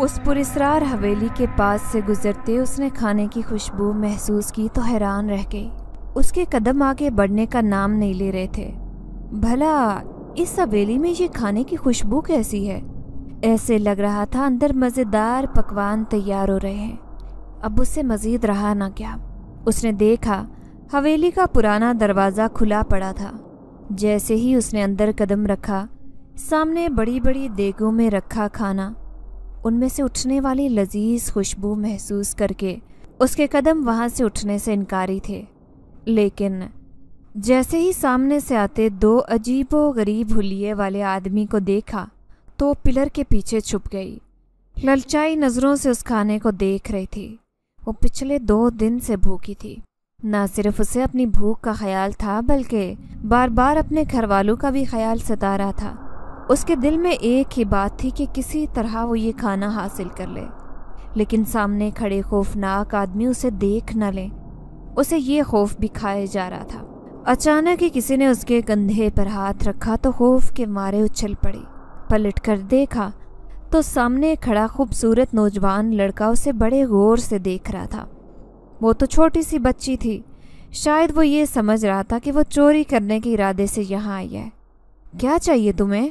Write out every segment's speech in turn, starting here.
उस पुरस्ार हवेली के पास से गुजरते उसने खाने की खुशबू महसूस की तो हैरान रह गई उसके कदम आगे बढ़ने का नाम नहीं ले रहे थे भला इस हवेली में ये खाने की खुशबू कैसी है ऐसे लग रहा था अंदर मज़ेदार पकवान तैयार हो रहे हैं अब उससे मज़ीद रहा ना क्या उसने देखा हवेली का पुराना दरवाज़ा खुला पड़ा था जैसे ही उसने अंदर कदम रखा सामने बड़ी बड़ी देगों में रखा खाना उनमें से उठने वाली लजीज खुशबू महसूस करके उसके कदम वहाँ से उठने से इनकारी थे लेकिन जैसे ही सामने से आते दो अजीबो गरीब हुलिये वाले आदमी को देखा तो पिलर के पीछे छुप गई ललचाई नज़रों से उस खाने को देख रही थी वो पिछले दो दिन से भूखी थी ना सिर्फ उसे अपनी भूख का ख्याल था बल्कि बार बार अपने घर वालों का भी ख्याल सता रहा था उसके दिल में एक ही बात थी कि किसी तरह वो ये खाना हासिल कर ले लेकिन सामने खड़े खौफनाक आदमी उसे देख न ले उसे ये खौफ भी खाए जा रहा था अचानक ही किसी ने उसके कंधे पर हाथ रखा तो खौफ के मारे उछल पड़ी पलट कर देखा तो सामने खड़ा खूबसूरत नौजवान लड़का उसे बड़े गौर से देख रहा था वो तो छोटी सी बच्ची थी शायद वो ये समझ रहा था कि वो चोरी करने के इरादे से यहाँ आई है क्या चाहिए तुम्हें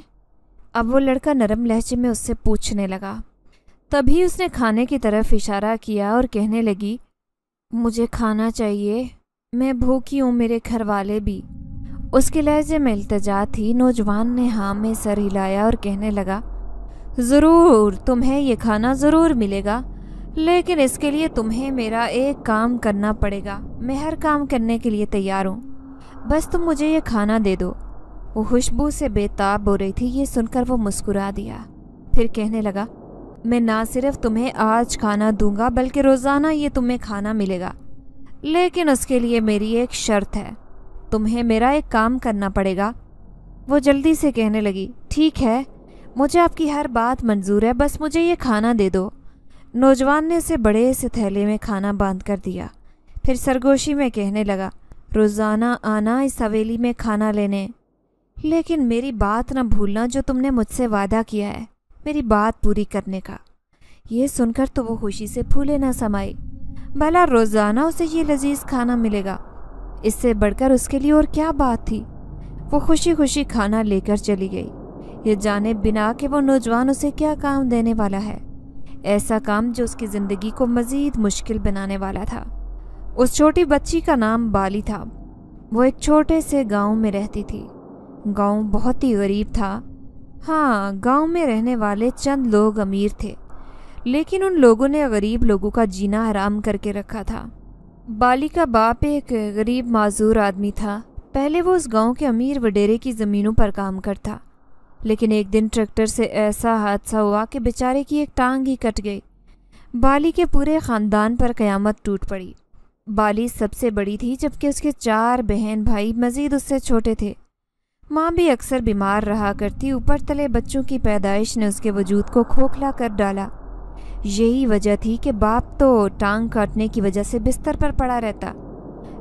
अब वो लड़का नरम लहजे में उससे पूछने लगा तभी उसने खाने की तरफ इशारा किया और कहने लगी मुझे खाना चाहिए मैं भूखी हूँ मेरे घर वाले भी उसके लहजे में अल्तजा थी नौजवान ने हाँ में सर हिलाया और कहने लगा ज़रूर तुम्हें ये खाना ज़रूर मिलेगा लेकिन इसके लिए तुम्हें मेरा एक काम करना पड़ेगा मैं हर काम करने के लिए तैयार हूँ बस तुम मुझे ये खाना दे दो वो खुशबू से बेताब हो रही थी ये सुनकर वो मुस्कुरा दिया फिर कहने लगा मैं ना सिर्फ तुम्हें आज खाना दूंगा बल्कि रोज़ाना ये तुम्हें खाना मिलेगा लेकिन उसके लिए मेरी एक शर्त है तुम्हें मेरा एक काम करना पड़ेगा वो जल्दी से कहने लगी ठीक है मुझे आपकी हर बात मंजूर है बस मुझे ये खाना दे दो नौजवान ने उसे बड़े से थैले में खाना बांध कर दिया फिर सरगोशी में कहने लगा रोज़ाना आना इस हवेली में खाना लेने लेकिन मेरी बात ना भूलना जो तुमने मुझसे वादा किया है मेरी बात पूरी करने का ये सुनकर तो वो खुशी से फूले ना समाई भला रोज़ाना उसे ये लजीज खाना मिलेगा इससे बढ़कर उसके लिए और क्या बात थी वो खुशी खुशी खाना लेकर चली गई ये जाने बिना कि वो नौजवान उसे क्या काम देने वाला है ऐसा काम जो उसकी ज़िंदगी को मज़ीद मुश्किल बनाने वाला था उस छोटी बच्ची का नाम बाली था वो एक छोटे से गांव में रहती थी गांव बहुत ही गरीब था हाँ गांव में रहने वाले चंद लोग अमीर थे लेकिन उन लोगों ने गरीब लोगों का जीना हराम करके रखा था बाली का बाप एक गरीब माजूर आदमी था पहले वो उस गांव के अमीर वडेरे की ज़मीनों पर काम करता लेकिन एक दिन ट्रैक्टर से ऐसा हादसा हुआ कि बेचारे की एक टांग ही कट गई बाली के पूरे ख़ानदान पर क़यामत टूट पड़ी बाली सबसे बड़ी थी जबकि उसके चार बहन भाई मज़ीद उससे छोटे थे माँ भी अक्सर बीमार रहा करती ऊपर तले बच्चों की पैदाइश ने उसके वजूद को खोखला कर डाला यही वजह थी कि बाप तो टांग काटने की वजह से बिस्तर पर पड़ा रहता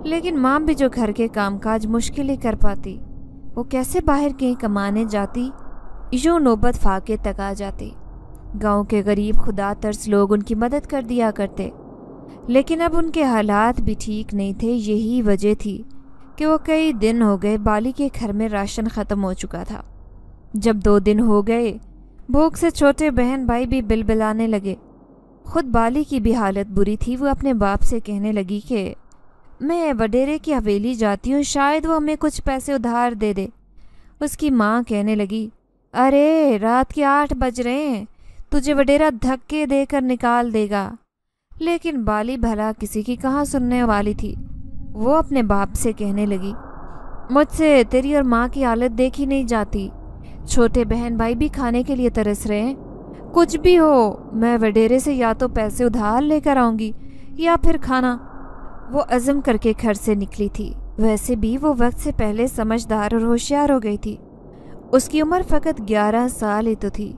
लेकिन माँ भी जो घर के कामकाज मुश्किल ही कर पाती वो कैसे बाहर कहीं कमाने जाती यूँ नौबत फाके तक आ जाती गांव के गरीब खुदा तर्स लोग उनकी मदद कर दिया करते लेकिन अब उनके हालात भी ठीक नहीं थे यही वजह थी कि वो कई दिन हो गए बाली के घर में राशन ख़त्म हो चुका था जब दो दिन हो गए भूख से छोटे बहन भाई भी बिलबिलाने लगे खुद बाली की भी हालत बुरी थी वो अपने बाप से कहने लगी कि मैं वडेरे की हवेली जाती हूँ शायद वो हमें कुछ पैसे उधार दे दे उसकी माँ कहने लगी अरे रात के आठ बज रहे हैं तुझे वडेरा धक्के देकर निकाल देगा लेकिन बाली भला किसी की कहाँ सुनने वाली थी वो अपने बाप से कहने लगी मुझसे तेरी और माँ की हालत देखी नहीं जाती छोटे बहन भाई भी खाने के लिए तरस रहे हैं कुछ भी हो मैं वडेरे से या तो पैसे उधार लेकर आऊँगी या फिर खाना वो अज़म करके घर से निकली थी वैसे भी वो वक्त से पहले समझदार और होशियार हो गई थी उसकी उम्र फ़कत ग्यारह साल ही तो थी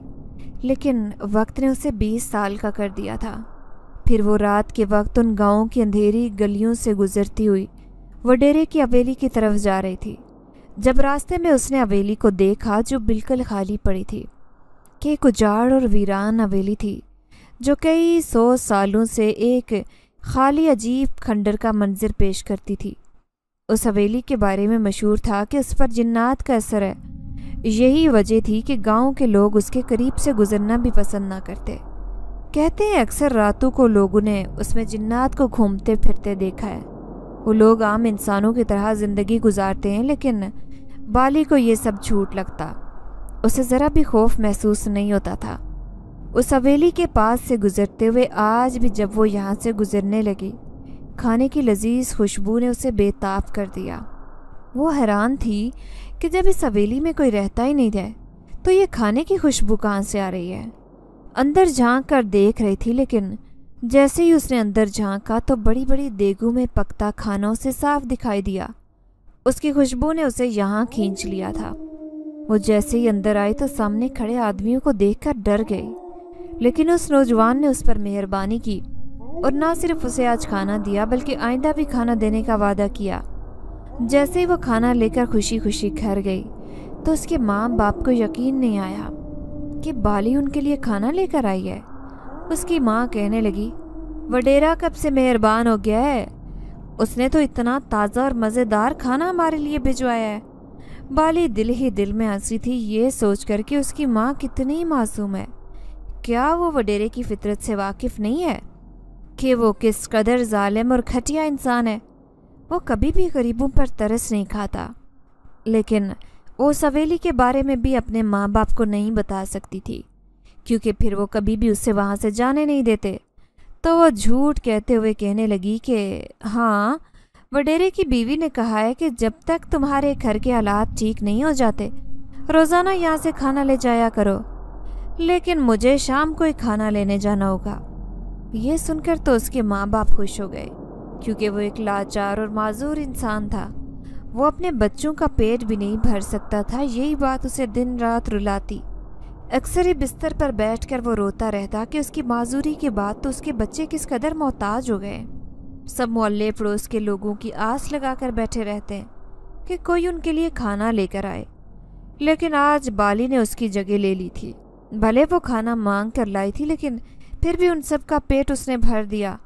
लेकिन वक्त ने उसे बीस साल का कर दिया था फिर वो रात के वक्त उन गांवों की अंधेरी गलियों से गुजरती हुई वडेरे की अवेली की तरफ जा रही थी जब रास्ते में उसने अवेली को देखा जो बिल्कुल खाली पड़ी थी कि एक उजाड़ और वीरान अवेली थी जो कई सौ सालों से एक खाली अजीब खंडर का मंजर पेश करती थी उस हवेली के बारे में मशहूर था कि उस पर जिन्नात का असर है यही वजह थी कि गांव के लोग उसके करीब से गुजरना भी पसंद ना करते कहते हैं अक्सर रातों को लोगों ने उसमें जिन्नात को घूमते फिरते देखा है वो लोग आम इंसानों की तरह ज़िंदगी गुजारते हैं लेकिन बाली को ये सब झूठ लगता उसे ज़रा भी खौफ महसूस नहीं होता था उस हवेली के पास से गुजरते हुए आज भी जब वो यहाँ से गुजरने लगी खाने की लजीज खुशबू ने उसे बेताब कर दिया वो हैरान थी कि जब इस हवेली में कोई रहता ही नहीं है तो ये खाने की खुशबू कहाँ से आ रही है अंदर झांक कर देख रही थी लेकिन जैसे ही उसने अंदर झांका तो बड़ी बड़ी देगू में पकता खाना उसे साफ दिखाई दिया उसकी खुशबू ने उसे यहाँ खींच लिया था वो जैसे ही अंदर आई तो सामने खड़े आदमियों को देखकर डर गई लेकिन उस नौजवान ने उस पर मेहरबानी की और ना सिर्फ उसे आज खाना दिया बल्कि आइंदा भी खाना देने का वादा किया जैसे ही वो खाना लेकर खुशी खुशी घर गई तो उसके माँ बाप को यकीन नहीं आया कि बाली उनके लिए खाना लेकर आई है उसकी माँ कहने लगी वडेरा कब से मेहरबान हो गया है उसने तो इतना ताज़ा और मज़ेदार खाना हमारे लिए भिजवाया है बाली दिल ही दिल में हंसी थी ये सोच कर कि उसकी माँ कितनी मासूम है क्या वो वडेरे की फितरत से वाकिफ़ नहीं है कि वो किस कदर ालिम और खटिया इंसान है वो कभी भी गरीबों पर तरस नहीं खाता लेकिन वो सवेली के बारे में भी अपने माँ बाप को नहीं बता सकती थी क्योंकि फिर वो कभी भी उससे वहाँ से जाने नहीं देते तो वो झूठ कहते हुए कहने लगी कि हाँ वडेरे की बीवी ने कहा है कि जब तक तुम्हारे घर के हालात ठीक नहीं हो जाते रोज़ाना यहाँ से खाना ले जाया करो लेकिन मुझे शाम को ही खाना लेने जाना होगा ये सुनकर तो उसके माँ बाप खुश हो गए क्योंकि वो एक लाचार और माजूर इंसान था वो अपने बच्चों का पेट भी नहीं भर सकता था यही बात उसे दिन रात रुलाती अक्सर ही बिस्तर पर बैठकर वो रोता रहता कि उसकी माजूरी के बाद तो उसके बच्चे किस कदर मोहताज हो गए सब मोहल्ले पड़ोस के लोगों की आस लगाकर बैठे रहते हैं कि कोई उनके लिए खाना लेकर आए लेकिन आज बाली ने उसकी जगह ले ली थी भले वो खाना मांग कर लाई थी लेकिन फिर भी उन सब का पेट उसने भर दिया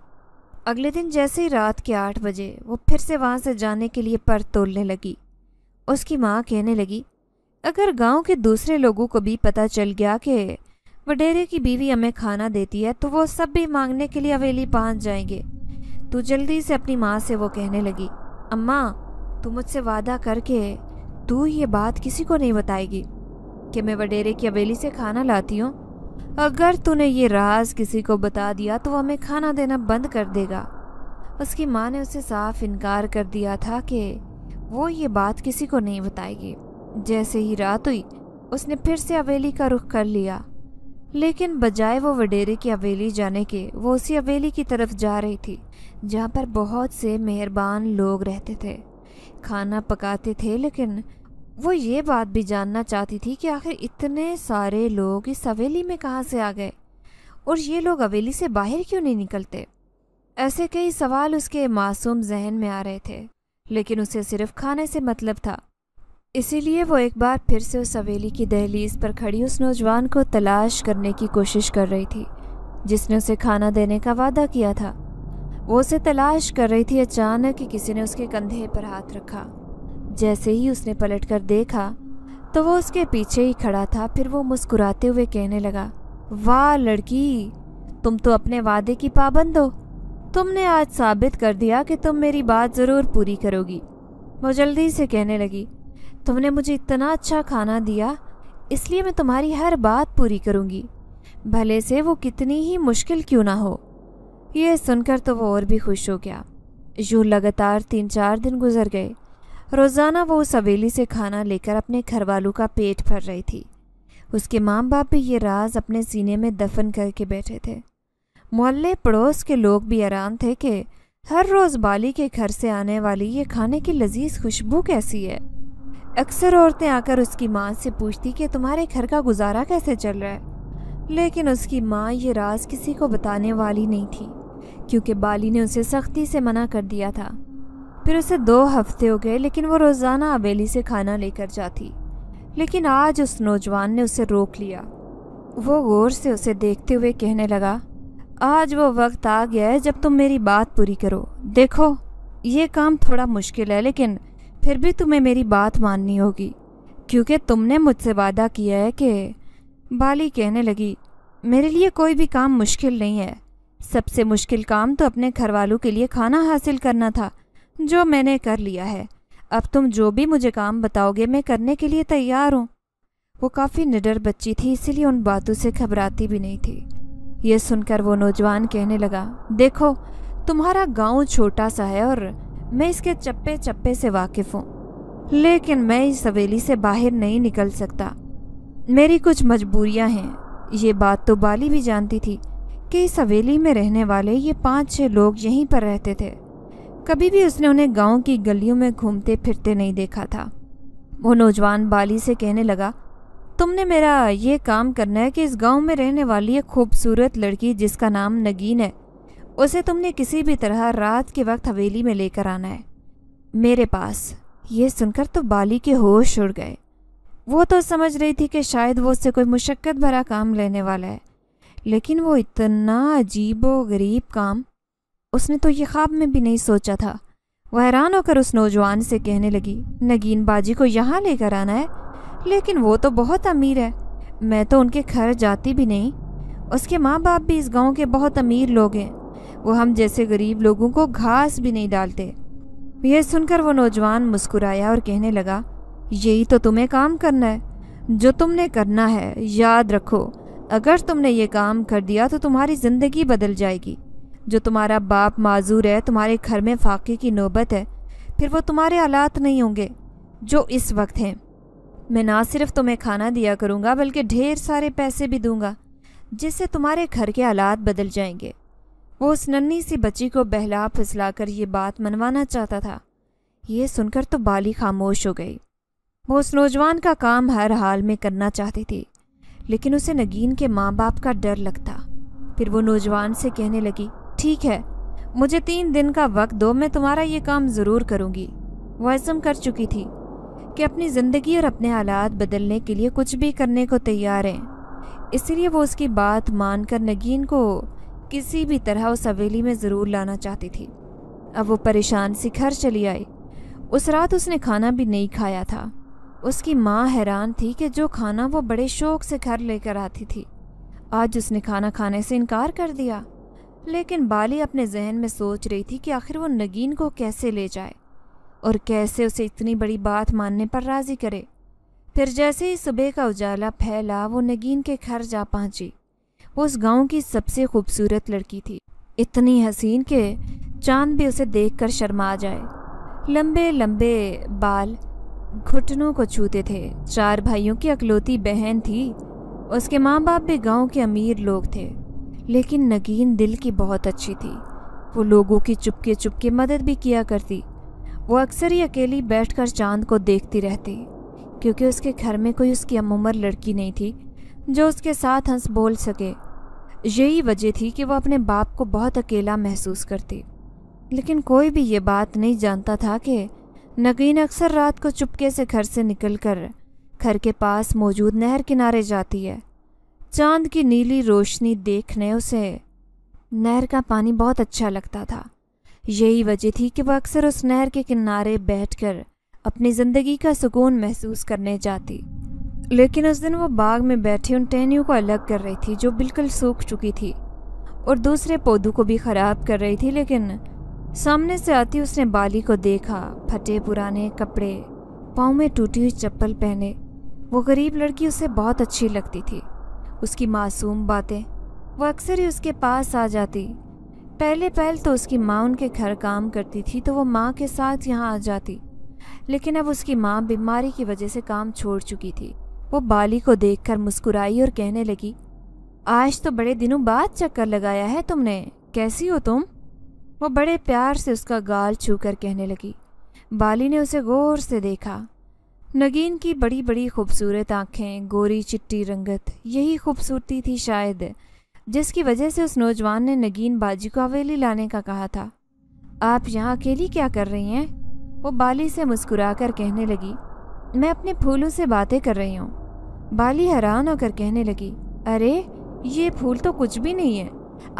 अगले दिन जैसे ही रात के आठ बजे वो फिर से वहाँ से जाने के लिए पर तोड़ने लगी उसकी माँ कहने लगी अगर गांव के दूसरे लोगों को भी पता चल गया कि वडेरे की बीवी हमें खाना देती है तो वो सब भी मांगने के लिए हवेली पहुँच जाएंगे तो जल्दी से अपनी माँ से वो कहने लगी अम्मा तू मुझसे वादा करके तू ये बात किसी को नहीं बताएगी कि मैं वडेरे की हवेली से खाना लाती हूँ अगर तूने ये राज किसी को बता दिया तो वह हमें खाना देना बंद कर देगा उसकी माँ ने उसे साफ इनकार कर दिया था कि वो ये बात किसी को नहीं बताएगी जैसे ही रात हुई उसने फिर से अवेली का रुख कर लिया लेकिन बजाय वो वडेरे की अवेली जाने के वो उसी अवेली की तरफ जा रही थी जहाँ पर बहुत से मेहरबान लोग रहते थे खाना पकाते थे लेकिन वो ये बात भी जानना चाहती थी कि आखिर इतने सारे लोग इस हवेली में कहाँ से आ गए और ये लोग हवेली से बाहर क्यों नहीं निकलते ऐसे कई सवाल उसके मासूम जहन में आ रहे थे लेकिन उसे सिर्फ खाने से मतलब था इसीलिए वो एक बार फिर से उस हवेली की दहलीज पर खड़ी उस नौजवान को तलाश करने की कोशिश कर रही थी जिसने उसे खाना देने का वादा किया था वो उसे तलाश कर रही थी अचानक कि किसी ने उसके कंधे पर हाथ रखा जैसे ही उसने पलट कर देखा तो वो उसके पीछे ही खड़ा था फिर वो मुस्कुराते हुए कहने लगा वाह लड़की तुम तो अपने वादे की पाबंद हो तुमने आज साबित कर दिया कि तुम मेरी बात ज़रूर पूरी करोगी वो जल्दी से कहने लगी तुमने मुझे इतना अच्छा खाना दिया इसलिए मैं तुम्हारी हर बात पूरी करूँगी भले से वो कितनी ही मुश्किल क्यों ना हो यह सुनकर तो वो और भी खुश हो गया यूँ लगातार तीन चार दिन गुजर गए रोज़ाना वो उस हवेली से खाना लेकर अपने घर वालों का पेट भर रही थी उसके माम बाप भी ये राज अपने सीने में दफन करके बैठे थे मोहल्ले पड़ोस के लोग भी हैरान थे कि हर रोज़ बाली के घर से आने वाली ये खाने की लजीज खुशबू कैसी है अक्सर औरतें आकर उसकी माँ से पूछती कि तुम्हारे घर का गुजारा कैसे चल रहा है लेकिन उसकी माँ ये राज किसी को बताने वाली नहीं थी क्योंकि बाली ने उसे सख्ती से मना कर दिया था फिर उसे दो हफ्ते हो गए लेकिन वो रोज़ाना अवेली से खाना लेकर जाती लेकिन आज उस नौजवान ने उसे रोक लिया वो गौर से उसे देखते हुए कहने लगा आज वो वक्त आ गया है जब तुम मेरी बात पूरी करो देखो ये काम थोड़ा मुश्किल है लेकिन फिर भी तुम्हें मेरी बात माननी होगी क्योंकि तुमने मुझसे वादा किया है कि बाली कहने लगी मेरे लिए कोई भी काम मुश्किल नहीं है सबसे मुश्किल काम तो अपने घर वालों के लिए खाना हासिल करना था जो मैंने कर लिया है अब तुम जो भी मुझे काम बताओगे मैं करने के लिए तैयार हूँ वो काफ़ी निडर बच्ची थी इसीलिए उन बातों से घबराती भी नहीं थी ये सुनकर वो नौजवान कहने लगा देखो तुम्हारा गांव छोटा सा है और मैं इसके चप्पे चप्पे से वाकिफ़ हूँ लेकिन मैं इस हवेली से बाहर नहीं निकल सकता मेरी कुछ मजबूरियाँ हैं ये बात तो बाली भी जानती थी कि इस हवेली में रहने वाले ये पाँच छः लोग यहीं पर रहते थे कभी भी उसने उन्हें गांव की गलियों में घूमते फिरते नहीं देखा था वो नौजवान बाली से कहने लगा तुमने मेरा ये काम करना है कि इस गांव में रहने वाली एक खूबसूरत लड़की जिसका नाम नगीन है उसे तुमने किसी भी तरह रात के वक्त हवेली में लेकर आना है मेरे पास ये सुनकर तो बाली के होश उड़ गए वो तो समझ रही थी कि शायद वो उससे कोई मुशक्क़त भरा काम लेने वाला है लेकिन वो इतना अजीब व गरीब काम उसने तो ये ख्वाब में भी नहीं सोचा था वह हैरान होकर उस नौजवान से कहने लगी नगीन बाजी को यहाँ लेकर आना है लेकिन वो तो बहुत अमीर है मैं तो उनके घर जाती भी नहीं उसके माँ बाप भी इस गांव के बहुत अमीर लोग हैं वो हम जैसे गरीब लोगों को घास भी नहीं डालते यह सुनकर वो नौजवान मुस्कुराया और कहने लगा यही तो तुम्हें काम करना है जो तुमने करना है याद रखो अगर तुमने ये काम कर दिया तो तुम्हारी ज़िंदगी बदल जाएगी जो तुम्हारा बाप माजूर है तुम्हारे घर में फाके की नौबत है फिर वो तुम्हारे आलात नहीं होंगे जो इस वक्त हैं मैं ना सिर्फ तुम्हें खाना दिया करूँगा बल्कि ढेर सारे पैसे भी दूँगा जिससे तुम्हारे घर के हालात बदल जाएंगे वो उस नन्ही सी बच्ची को बहला फिसला कर ये बात मनवाना चाहता था ये सुनकर तो बाली खामोश हो गई वो उस नौजवान का काम हर हाल में करना चाहती थी लेकिन उसे नगीन के माँ बाप का डर लगता फिर वो नौजवान से कहने लगी ठीक है मुझे तीन दिन का वक्त दो मैं तुम्हारा ये काम ज़रूर करूँगी वो आज़म कर चुकी थी कि अपनी ज़िंदगी और अपने हालात बदलने के लिए कुछ भी करने को तैयार हैं इसलिए वो उसकी बात मानकर नगीन को किसी भी तरह उस हवेली में ज़रूर लाना चाहती थी अब वो परेशान सी घर चली आई उस रात उसने खाना भी नहीं खाया था उसकी माँ हैरान थी कि जो खाना वो बड़े शौक से घर लेकर आती थी आज उसने खाना खाने से इनकार कर दिया लेकिन बाली अपने जहन में सोच रही थी कि आखिर वो नगीन को कैसे ले जाए और कैसे उसे इतनी बड़ी बात मानने पर राज़ी करे फिर जैसे ही सुबह का उजाला फैला वो नगीन के घर जा पहुंची वो उस गांव की सबसे खूबसूरत लड़की थी इतनी हसीन के चांद भी उसे देखकर शर्मा जाए लंबे लंबे बाल घुटनों को छूते थे चार भाइयों की अकलौती बहन थी उसके माँ बाप भी गांव के अमीर लोग थे लेकिन नगीन दिल की बहुत अच्छी थी वो लोगों की चुपके चुपके मदद भी किया करती वो अक्सर ही अकेली बैठकर चांद को देखती रहती क्योंकि उसके घर में कोई उसकी अमूमर लड़की नहीं थी जो उसके साथ हंस बोल सके यही वजह थी कि वो अपने बाप को बहुत अकेला महसूस करती लेकिन कोई भी ये बात नहीं जानता था कि नगीन अक्सर रात को चुपके से घर से निकलकर घर के पास मौजूद नहर किनारे जाती है चांद की नीली रोशनी देखने उसे नहर का पानी बहुत अच्छा लगता था यही वजह थी कि वह अक्सर उस नहर के किनारे बैठकर अपनी ज़िंदगी का सुकून महसूस करने जाती लेकिन उस दिन वह बाग में बैठे उन टहनियों को अलग कर रही थी जो बिल्कुल सूख चुकी थी और दूसरे पौधों को भी ख़राब कर रही थी लेकिन सामने से आती उसने बाली को देखा फटे पुराने कपड़े पाँव में टूटी हुई चप्पल पहने वो गरीब लड़की उसे बहुत अच्छी लगती थी उसकी मासूम बातें वो अक्सर ही उसके पास आ जाती पहले पहल तो उसकी माँ उनके घर काम करती थी तो वो माँ के साथ यहाँ आ जाती लेकिन अब उसकी माँ बीमारी की वजह से काम छोड़ चुकी थी वो बाली को देखकर मुस्कुराई और कहने लगी आज तो बड़े दिनों बाद चक्कर लगाया है तुमने कैसी हो तुम वो बड़े प्यार से उसका गाल छू कर कहने लगी बाली ने उसे गौर से देखा नगीन की बड़ी बड़ी खूबसूरत आंखें गोरी चिट्टी रंगत यही खूबसूरती थी शायद जिसकी वजह से उस नौजवान ने नगीन बाजी को हवेली लाने का कहा था आप यहाँ अकेली क्या कर रही हैं वो बाली से मुस्कुरा कर कहने लगी मैं अपने फूलों से बातें कर रही हूँ बाली हैरान होकर कहने लगी अरे ये फूल तो कुछ भी नहीं है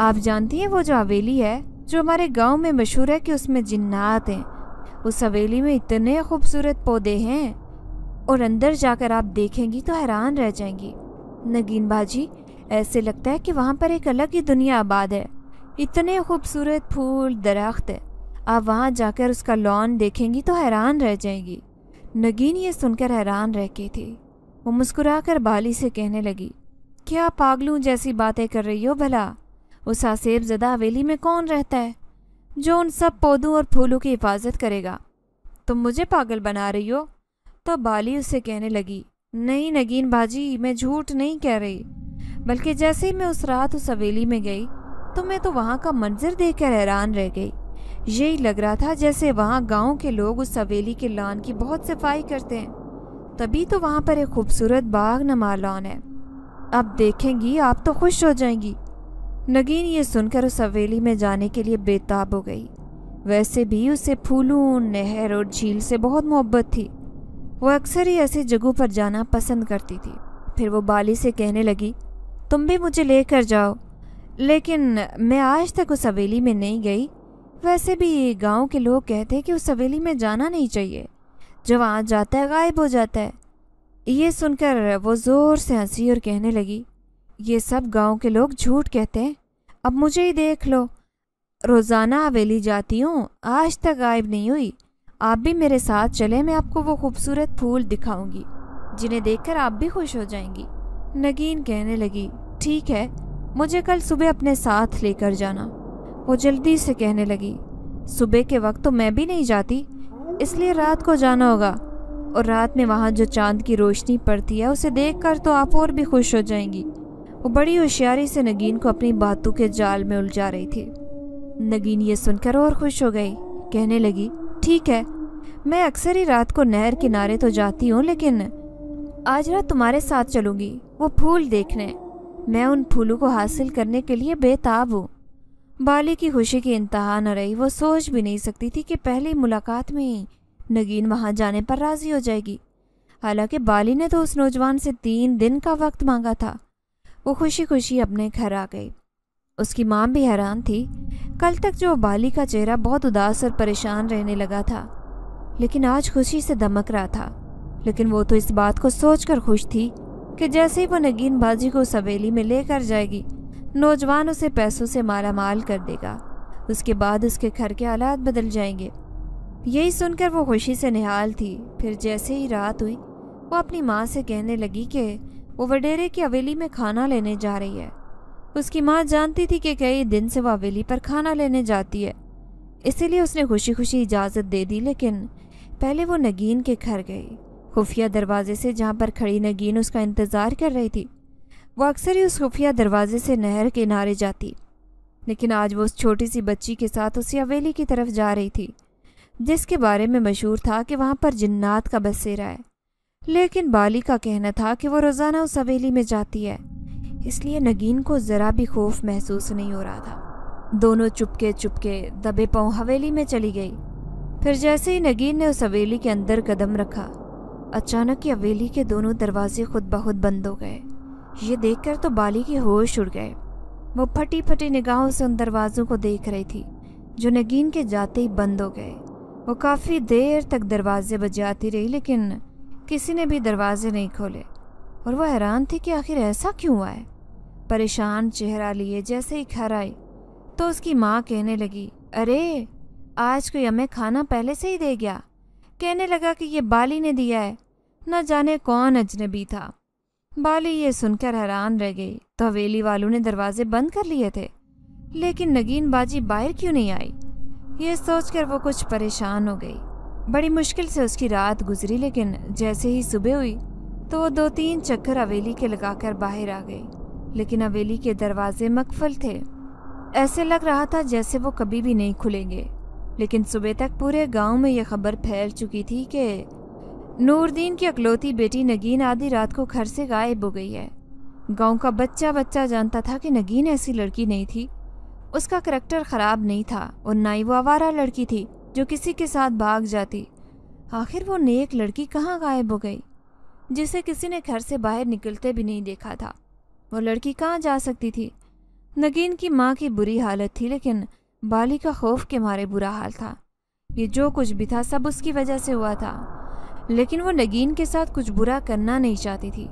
आप जानती हैं वो जो हवेली है जो हमारे गांव में मशहूर है कि उसमें जिन्नात हैं उस हवेली में इतने खूबसूरत पौधे हैं और अंदर जाकर आप देखेंगी तो हैरान रह जाएंगी नगीन बाजी ऐसे लगता है कि वहाँ पर एक अलग ही दुनिया आबाद है इतने खूबसूरत फूल दरख्त है आप वहाँ जाकर उसका लॉन देखेंगी तो हैरान रह जाएंगी नगीन ये सुनकर हैरान रह गई थी वो मुस्कुरा कर बाली से कहने लगी क्या पागलू जैसी बातें कर रही हो भला उस आसेब ज़दा हवेली में कौन रहता है जो उन सब पौधों और फूलों की हिफाजत करेगा तुम मुझे पागल बना रही हो तो बाली उसे कहने लगी नहीं नगीन बाजी मैं झूठ नहीं कह रही बल्कि जैसे ही मैं उस रात उस हवेली में गई तो मैं तो वहाँ का मंजर देखकर हैरान रह गई यही लग रहा था जैसे वहाँ गांव के लोग उस हवेली के लॉन की बहुत सफाई करते हैं तभी तो वहाँ पर एक खूबसूरत बाग नमा लान है अब देखेंगी आप तो खुश हो जाएंगी नगीन ये सुनकर उस हवेली में जाने के लिए बेताब हो गई वैसे भी उसे फूलों नहर और झील से बहुत मोहब्बत थी वह अक्सर ही ऐसी जगहों पर जाना पसंद करती थी फिर वो बाली से कहने लगी तुम भी मुझे लेकर जाओ लेकिन मैं आज तक उस हवेली में नहीं गई वैसे भी गांव के लोग कहते हैं कि उस हवेली में जाना नहीं चाहिए जो वहाँ जाता है गायब हो जाता है ये सुनकर वो ज़ोर से हंसी और कहने लगी ये सब गांव के लोग झूठ कहते हैं अब मुझे ही देख लो रोज़ाना हवेली जाती हूँ आज तक गायब नहीं हुई आप भी मेरे साथ चले मैं आपको वो खूबसूरत फूल दिखाऊंगी जिन्हें देखकर आप भी खुश हो जाएंगी नगीन कहने लगी ठीक है मुझे कल सुबह अपने साथ लेकर जाना वो जल्दी से कहने लगी सुबह के वक्त तो मैं भी नहीं जाती इसलिए रात को जाना होगा और रात में वहाँ जो चांद की रोशनी पड़ती है उसे देख तो आप और भी खुश हो जाएंगी वो बड़ी होशियारी से नगीन को अपनी बातों के जाल में उलझा रही थी नगीन ये सुनकर और खुश हो गई कहने लगी ठीक है मैं अक्सर ही रात को नहर किनारे तो जाती हूँ लेकिन आज रात तुम्हारे साथ चलूँगी वो फूल देखने मैं उन फूलों को हासिल करने के लिए बेताब हूँ बाली की खुशी की इंतहा न रही वो सोच भी नहीं सकती थी कि पहली मुलाकात में ही नगीन वहाँ जाने पर राज़ी हो जाएगी हालांकि बाली ने तो उस नौजवान से तीन दिन का वक्त मांगा था वो खुशी खुशी अपने घर आ गई उसकी माँ भी हैरान थी कल तक जो बाली का चेहरा बहुत उदास और परेशान रहने लगा था लेकिन आज खुशी से दमक रहा था लेकिन वो तो इस बात को सोचकर खुश थी कि जैसे ही वो नगीन बाजी को सवेली में लेकर जाएगी नौजवान उसे पैसों से माला माल कर देगा उसके बाद उसके घर के हालात बदल जाएंगे यही सुनकर वो खुशी से निहाल थी फिर जैसे ही रात हुई वो अपनी माँ से कहने लगी कि वो वडेरे की हवेली में खाना लेने जा रही है उसकी माँ जानती थी कि कई दिन से वह हवेली पर खाना लेने जाती है इसीलिए उसने खुशी खुशी इजाज़त दे दी लेकिन पहले वो नगीन के घर गई खुफिया दरवाजे से जहाँ पर खड़ी नगीन उसका इंतज़ार कर रही थी वो अक्सर ही उस खुफिया दरवाजे से नहर किनारे जाती लेकिन आज वो उस छोटी सी बच्ची के साथ उसी हवेली की तरफ जा रही थी जिसके बारे में मशहूर था कि वहाँ पर जन्नात का बसेरा है लेकिन बाली का कहना था कि वो रोज़ाना उस हवेली में जाती है इसलिए नगीन को ज़रा भी खौफ महसूस नहीं हो रहा था दोनों चुपके चुपके दबे पाँव हवेली में चली गई फिर जैसे ही नगीन ने उस हवेली के अंदर कदम रखा अचानक ही हवेली के दोनों दरवाजे खुद बहुत बंद हो गए ये देखकर तो बाली के होश उड़ गए वो फटी फटी निगाहों से उन दरवाज़ों को देख रही थी जो नगीन के जाते ही बंद हो गए वो काफ़ी देर तक दरवाजे बजाती रही लेकिन किसी ने भी दरवाजे नहीं खोले और वह हैरान थी कि आखिर ऐसा क्यों हुआ है परेशान चेहरा लिए जैसे ही घर आई तो उसकी माँ कहने लगी अरे आज कोई हमें खाना पहले से ही दे गया कहने लगा कि ये बाली ने दिया है न जाने कौन अजनबी था बाली ये सुनकर हैरान रह गई तो हवेली वालों ने दरवाजे बंद कर लिए थे लेकिन नगीन बाजी बाहर क्यों नहीं आई ये सोचकर वो कुछ परेशान हो गई बड़ी मुश्किल से उसकी रात गुजरी लेकिन जैसे ही सुबह हुई तो वो दो तीन चक्कर हवेली के लगाकर बाहर आ गई लेकिन हवेली के दरवाजे मकफल थे ऐसे लग रहा था जैसे वो कभी भी नहीं खुलेंगे लेकिन सुबह तक पूरे गांव में यह खबर फैल चुकी थी कि नूरदीन की अकलौती बेटी नगीन आधी रात को घर से गायब हो गई है गांव का बच्चा बच्चा जानता था कि नगीन ऐसी लड़की नहीं थी उसका करैक्टर ख़राब नहीं था और ना ही वो आवारा लड़की थी जो किसी के साथ भाग जाती आखिर वो नेक लड़की कहाँ गायब हो गई जिसे किसी ने घर से बाहर निकलते भी नहीं देखा था वो लड़की कहाँ जा सकती थी नगीन की माँ की बुरी हालत थी लेकिन बाली का खौफ के मारे बुरा हाल था ये जो कुछ भी था सब उसकी वजह से हुआ था लेकिन वो नगीन के साथ कुछ बुरा करना नहीं चाहती थी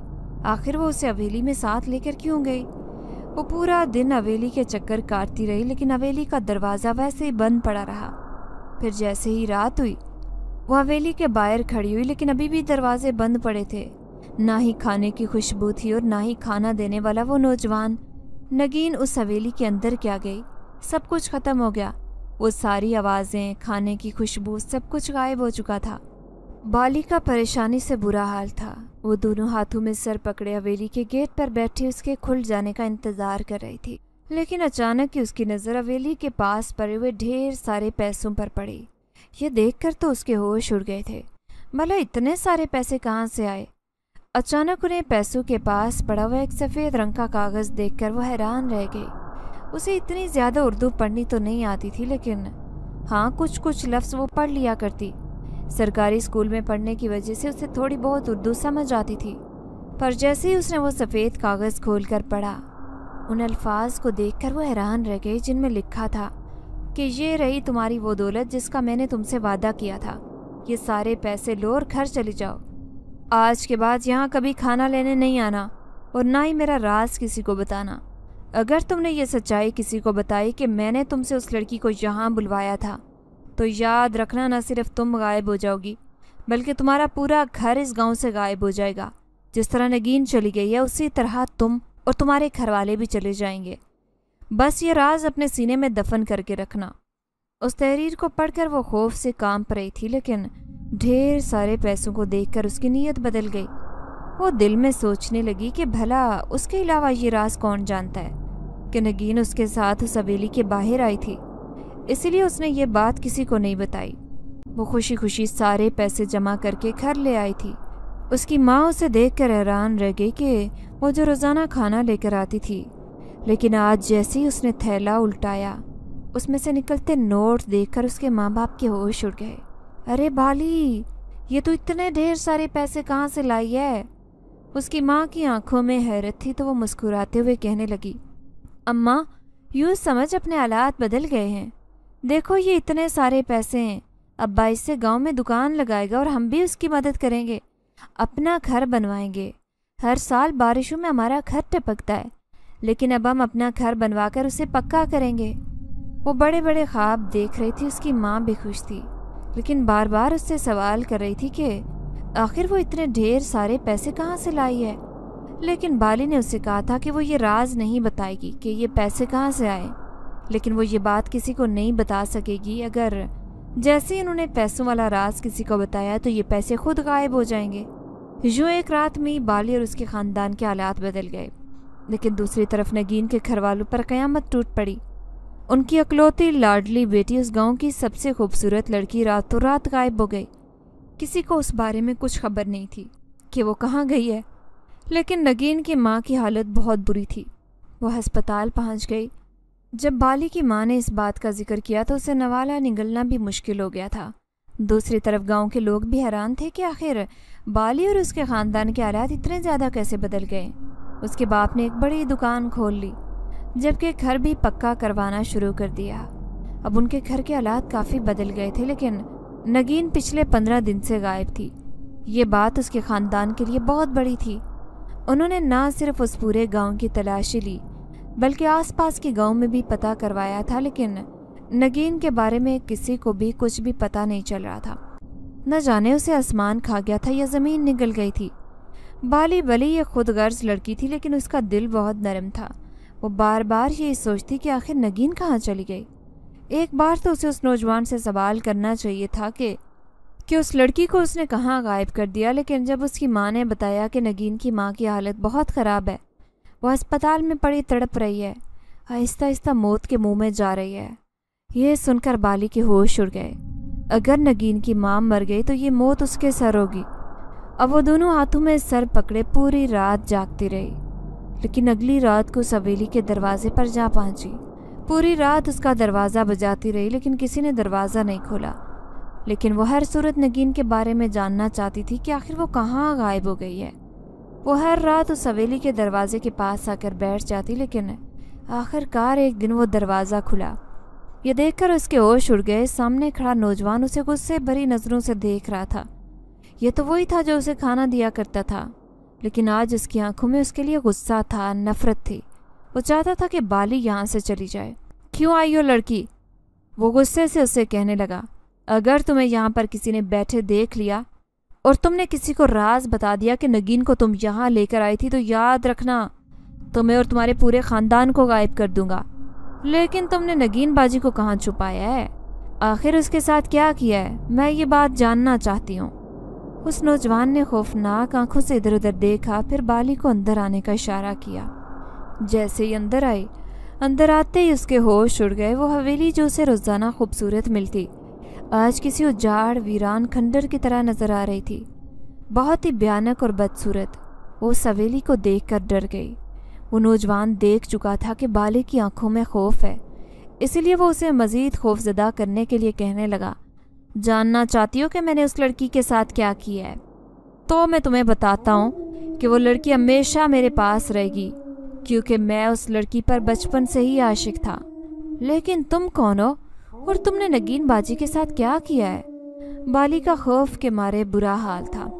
आखिर वो उसे अवेली में साथ लेकर क्यों गई वो पूरा दिन अवेली के चक्कर काटती रही लेकिन अवेली का दरवाज़ा वैसे ही बंद पड़ा रहा फिर जैसे ही रात हुई वो हवेली के बाहर खड़ी हुई लेकिन अभी भी दरवाजे बंद पड़े थे ना ही खाने की खुशबू थी और ना ही खाना देने वाला वो नौजवान नगीन उस हवेली के अंदर क्या गई सब कुछ ख़त्म हो गया वो सारी आवाज़ें खाने की खुशबू सब कुछ गायब हो चुका था बाली का परेशानी से बुरा हाल था वो दोनों हाथों में सर पकड़े हवेली के गेट पर बैठी उसके खुल जाने का इंतज़ार कर रही थी लेकिन अचानक ही उसकी नज़र हवेली के पास पड़े हुए ढेर सारे पैसों पर पड़ी ये देखकर तो उसके होश उड़ गए थे भला इतने सारे पैसे कहाँ से आए अचानक उन्हें पैसों के पास पड़ा हुआ एक सफ़ेद रंग का कागज़ देखकर वो हैरान रह गई उसे इतनी ज़्यादा उर्दू पढ़नी तो नहीं आती थी लेकिन हाँ कुछ कुछ लफ्ज़ वो पढ़ लिया करती सरकारी स्कूल में पढ़ने की वजह से उसे थोड़ी बहुत उर्दू समझ आती थी पर जैसे ही उसने वो सफ़ेद कागज़ खोल कर पढ़ा उन अल्फाज को देखकर वो हैरान रह गई जिनमें लिखा था कि ये रही तुम्हारी वो दौलत जिसका मैंने तुमसे वादा किया था ये सारे पैसे लो और घर चले जाओ आज के बाद यहाँ कभी खाना लेने नहीं आना और ना ही मेरा राज किसी को बताना अगर तुमने ये सच्चाई किसी को बताई कि मैंने तुमसे उस लड़की को यहाँ बुलवाया था तो याद रखना न सिर्फ तुम गायब हो जाओगी बल्कि तुम्हारा पूरा घर इस गांव से गायब हो जाएगा जिस तरह नगीन चली गई है उसी तरह तुम और तुम्हारे घर वाले भी चले जाएंगे बस ये राज अपने सीने में दफन करके रखना उस तहरीर को पढ़कर वो खौफ से कांप रही थी लेकिन ढेर सारे पैसों को देखकर उसकी नीयत बदल गई वो दिल में सोचने लगी कि भला उसके अलावा ये राज कौन जानता है कि नगीन उसके साथ उस हवेली के बाहर आई थी इसलिए उसने ये बात किसी को नहीं बताई वो खुशी खुशी सारे पैसे जमा करके घर ले आई थी उसकी माँ उसे देख कर हैरान रह गई कि वो जो रोज़ाना खाना लेकर आती थी लेकिन आज जैसे ही उसने थैला उल्टाया उसमें से निकलते नोट देखकर उसके माँ बाप के होश उड़ गए अरे बाली ये तो इतने ढेर सारे पैसे कहाँ से लाई है उसकी माँ की आंखों में हैरत थी तो वो मुस्कुराते हुए कहने लगी अम्मा यूँ समझ अपने आलात बदल गए हैं देखो ये इतने सारे पैसे हैं अब्बा इससे गांव में दुकान लगाएगा और हम भी उसकी मदद करेंगे अपना घर बनवाएंगे हर साल बारिशों में हमारा घर टपकता है लेकिन अब हम अपना घर बनवाकर उसे पक्का करेंगे वो बड़े बड़े ख्वाब देख रही थी उसकी माँ भी खुश थी लेकिन बार बार उससे सवाल कर रही थी कि आखिर वो इतने ढेर सारे पैसे कहाँ से लाई है लेकिन बाली ने उससे कहा था कि वो ये राज नहीं बताएगी कि ये पैसे कहाँ से आए लेकिन वो ये बात किसी को नहीं बता सकेगी अगर जैसे ही उन्होंने पैसों वाला राज किसी को बताया तो ये पैसे खुद गायब हो जाएंगे यूँ एक रात में ही बाली और उसके ख़ानदान के हालात बदल गए लेकिन दूसरी तरफ नगीन के घर वालों पर क़यामत टूट पड़ी उनकी अकलौती लाडली बेटी उस गांव की सबसे खूबसूरत लड़की रातों रात गायब हो गई किसी को उस बारे में कुछ खबर नहीं थी कि वो कहाँ गई है लेकिन नगीन की माँ की हालत बहुत बुरी थी वह अस्पताल पहुँच गई जब बाली की माँ ने इस बात का जिक्र किया तो उसे नवाला निगलना भी मुश्किल हो गया था दूसरी तरफ गांव के लोग भी हैरान थे कि आखिर बाली और उसके ख़ानदान के आलात इतने ज़्यादा कैसे बदल गए उसके बाप ने एक बड़ी दुकान खोल ली जबकि घर भी पक्का करवाना शुरू कर दिया अब उनके घर के हालात काफ़ी बदल गए थे लेकिन नगीन पिछले पंद्रह दिन से गायब थी ये बात उसके ख़ानदान के लिए बहुत बड़ी थी उन्होंने ना सिर्फ उस पूरे गांव की तलाशी ली बल्कि आसपास के गांव में भी पता करवाया था लेकिन नगीन के बारे में किसी को भी कुछ भी पता नहीं चल रहा था न जाने उसे आसमान खा गया था या ज़मीन निकल गई थी बाली भले ही खुद गर्ज लड़की थी लेकिन उसका दिल बहुत नरम था वो बार बार ये सोचती कि आखिर नगीन कहाँ चली गई एक बार तो उसे उस नौजवान से सवाल करना चाहिए था कि कि उस लड़की को उसने कहाँ गायब कर दिया लेकिन जब उसकी माँ ने बताया कि नगीन की माँ की हालत बहुत ख़राब है वह अस्पताल में पड़ी तड़प रही है आहिस्ता आहिस्ता मौत के मुंह में जा रही है यह सुनकर बाली के होश उड़ गए अगर नगीन की माँ मर गई तो ये मौत उसके सर होगी अब वो दोनों हाथों में सर पकड़े पूरी रात जागती रही लेकिन अगली रात को सवेली के दरवाजे पर जा पहुंची पूरी रात उसका दरवाज़ा बजाती रही लेकिन किसी ने दरवाज़ा नहीं खोला लेकिन वो हर सूरत नगीन के बारे में जानना चाहती थी कि आखिर वो कहाँ गायब हो गई है वो हर रात उस सवेली के दरवाजे के पास आकर बैठ जाती लेकिन आखिरकार एक दिन वो दरवाज़ा खुला यह देखकर उसके होश उड़ गए सामने खड़ा नौजवान उसे गुस्से भरी नज़रों से देख रहा था यह तो वही था जो उसे खाना दिया करता था लेकिन आज उसकी आंखों में उसके लिए गुस्सा था नफरत थी वो चाहता था कि बाली यहाँ से चली जाए क्यों आई हो लड़की वो गुस्से से उसे कहने लगा अगर तुम्हें यहाँ पर किसी ने बैठे देख लिया और तुमने किसी को राज बता दिया कि नगीन को तुम यहाँ लेकर आई थी तो याद रखना तुम्हें तो और तुम्हारे पूरे ख़ानदान को गायब कर दूंगा लेकिन तुमने नगीन बाजी को कहाँ छुपाया है आखिर उसके साथ क्या किया है मैं ये बात जानना चाहती हूँ उस नौजवान ने खौफनाक आंखों से इधर उधर देखा फिर बाली को अंदर आने का इशारा किया जैसे ही अंदर आई अंदर आते ही उसके होश उड़ गए वो हवेली जो उसे रोज़ाना खूबसूरत मिलती आज किसी उजाड़ वीरान खंडर की तरह नज़र आ रही थी बहुत ही भयानक और बदसूरत वो सवेली को देखकर डर गई वो नौजवान देख चुका था कि बाली की आंखों में खौफ है इसलिए वो उसे मज़ीद खौफजदा करने के लिए कहने लगा जानना चाहती हो कि मैंने उस लड़की के साथ क्या किया है तो मैं तुम्हें बताता हूँ कि वो लड़की हमेशा मेरे पास रहेगी क्योंकि मैं उस लड़की पर बचपन से ही आशिक था लेकिन तुम कौन हो और तुमने नगीन बाजी के साथ क्या किया है बाली का खौफ के मारे बुरा हाल था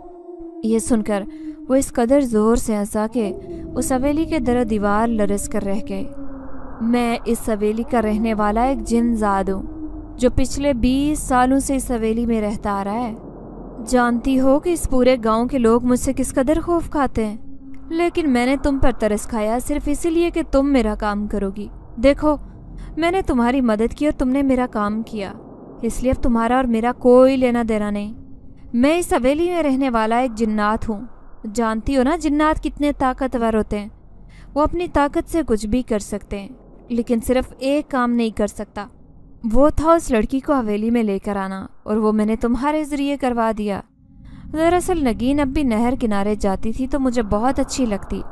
यह सुनकर वो इस कदर ज़ोर से हंसा के उस हवेली के दर दीवार लरस कर रह गए मैं इस हवेली का रहने वाला एक जिनजाद हूँ जो पिछले 20 सालों से इस हवेली में रहता आ रहा है जानती हो कि इस पूरे गांव के लोग मुझसे किस कदर खौफ खाते हैं लेकिन मैंने तुम पर तरस खाया सिर्फ इसीलिए कि तुम मेरा काम करोगी देखो मैंने तुम्हारी मदद की और तुमने मेरा काम किया इसलिए अब तुम्हारा और मेरा कोई लेना देना नहीं मैं इस हवेली में रहने वाला एक जिन्नात हूँ जानती हो ना जिन्नात कितने ताकतवर होते हैं वो अपनी ताकत से कुछ भी कर सकते हैं लेकिन सिर्फ एक काम नहीं कर सकता वो था उस लड़की को हवेली में लेकर आना और वो मैंने तुम्हारे ज़रिए करवा दिया दरअसल नगीन अब भी नहर किनारे जाती थी तो मुझे बहुत अच्छी लगती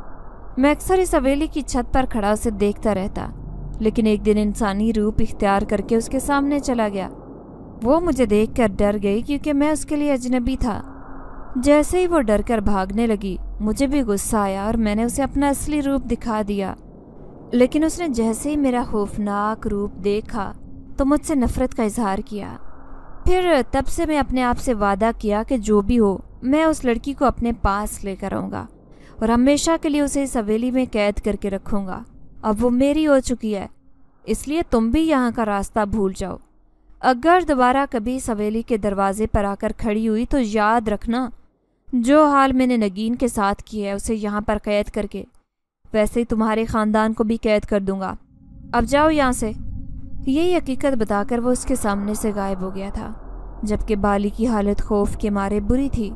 मैं अक्सर इस हवेली की छत पर खड़ा उसे देखता रहता लेकिन एक दिन इंसानी रूप इख्तियार करके उसके सामने चला गया वो मुझे देखकर डर गई क्योंकि मैं उसके लिए अजनबी था जैसे ही वो डर कर भागने लगी मुझे भी गुस्सा आया और मैंने उसे अपना असली रूप दिखा दिया लेकिन उसने जैसे ही मेरा खौफनाक रूप देखा तो मुझसे नफ़रत का इजहार किया फिर तब से मैं अपने आप से वादा किया कि जो भी हो मैं उस लड़की को अपने पास लेकर आऊँगा और हमेशा के लिए उसे इस हवेली में कैद करके रखूँगा अब वो मेरी हो चुकी है इसलिए तुम भी यहाँ का रास्ता भूल जाओ अगर दोबारा कभी इस हवेली के दरवाजे पर आकर खड़ी हुई तो याद रखना जो हाल मैंने नगीन के साथ किया है उसे यहाँ पर कैद करके वैसे ही तुम्हारे ख़ानदान को भी कैद कर दूँगा अब जाओ यहाँ से यही हकीकत बताकर वो उसके सामने से गायब हो गया था जबकि बाली की हालत खौफ के मारे बुरी थी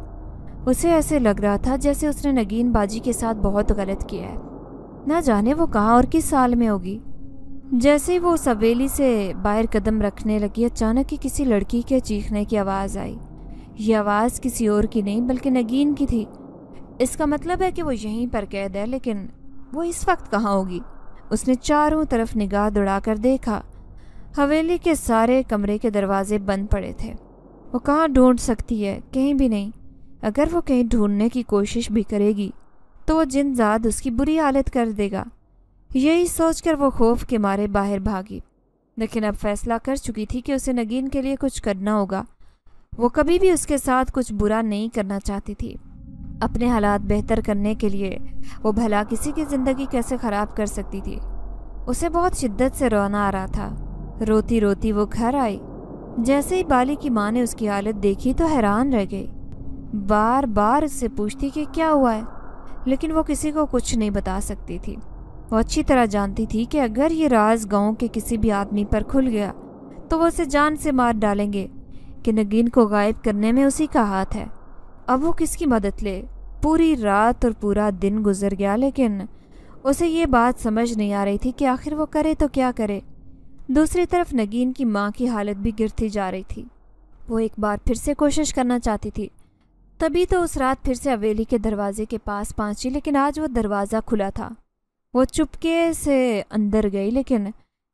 उसे ऐसे लग रहा था जैसे उसने नगीन बाजी के साथ बहुत गलत किया है ना जाने वो कहाँ और किस साल में होगी जैसे ही वो सवेली से बाहर कदम रखने लगी अचानक ही किसी लड़की के चीखने की आवाज़ आई यह आवाज़ किसी और की नहीं बल्कि नगीन की थी इसका मतलब है कि वो यहीं पर कैद है लेकिन वो इस वक्त कहाँ होगी उसने चारों तरफ निगाह दौड़ा देखा हवेली के सारे कमरे के दरवाजे बंद पड़े थे वो कहाँ ढूंढ सकती है कहीं भी नहीं अगर वो कहीं ढूंढने की कोशिश भी करेगी तो वो जिनजाद उसकी बुरी हालत कर देगा यही सोचकर वो खौफ के मारे बाहर भागी लेकिन अब फैसला कर चुकी थी कि उसे नगीन के लिए कुछ करना होगा वो कभी भी उसके साथ कुछ बुरा नहीं करना चाहती थी अपने हालात बेहतर करने के लिए वो भला किसी की ज़िंदगी कैसे ख़राब कर सकती थी उसे बहुत शिद्दत से रोना आ रहा था रोती रोती वो घर आई जैसे ही बाली की माँ ने उसकी हालत देखी तो हैरान रह गई बार बार उससे पूछती कि क्या हुआ है लेकिन वो किसी को कुछ नहीं बता सकती थी वो अच्छी तरह जानती थी कि अगर ये राज गांव के किसी भी आदमी पर खुल गया तो वो उसे जान से मार डालेंगे कि नगीन को गायब करने में उसी का हाथ है अब वो किसकी मदद ले पूरी रात और पूरा दिन गुजर गया लेकिन उसे ये बात समझ नहीं आ रही थी कि आखिर वो करे तो क्या करे दूसरी तरफ नगीन की माँ की हालत भी गिरती जा रही थी वो एक बार फिर से कोशिश करना चाहती थी तभी तो उस रात फिर से हवेली के दरवाजे के पास पहुंची लेकिन आज वो दरवाज़ा खुला था वो चुपके से अंदर गई लेकिन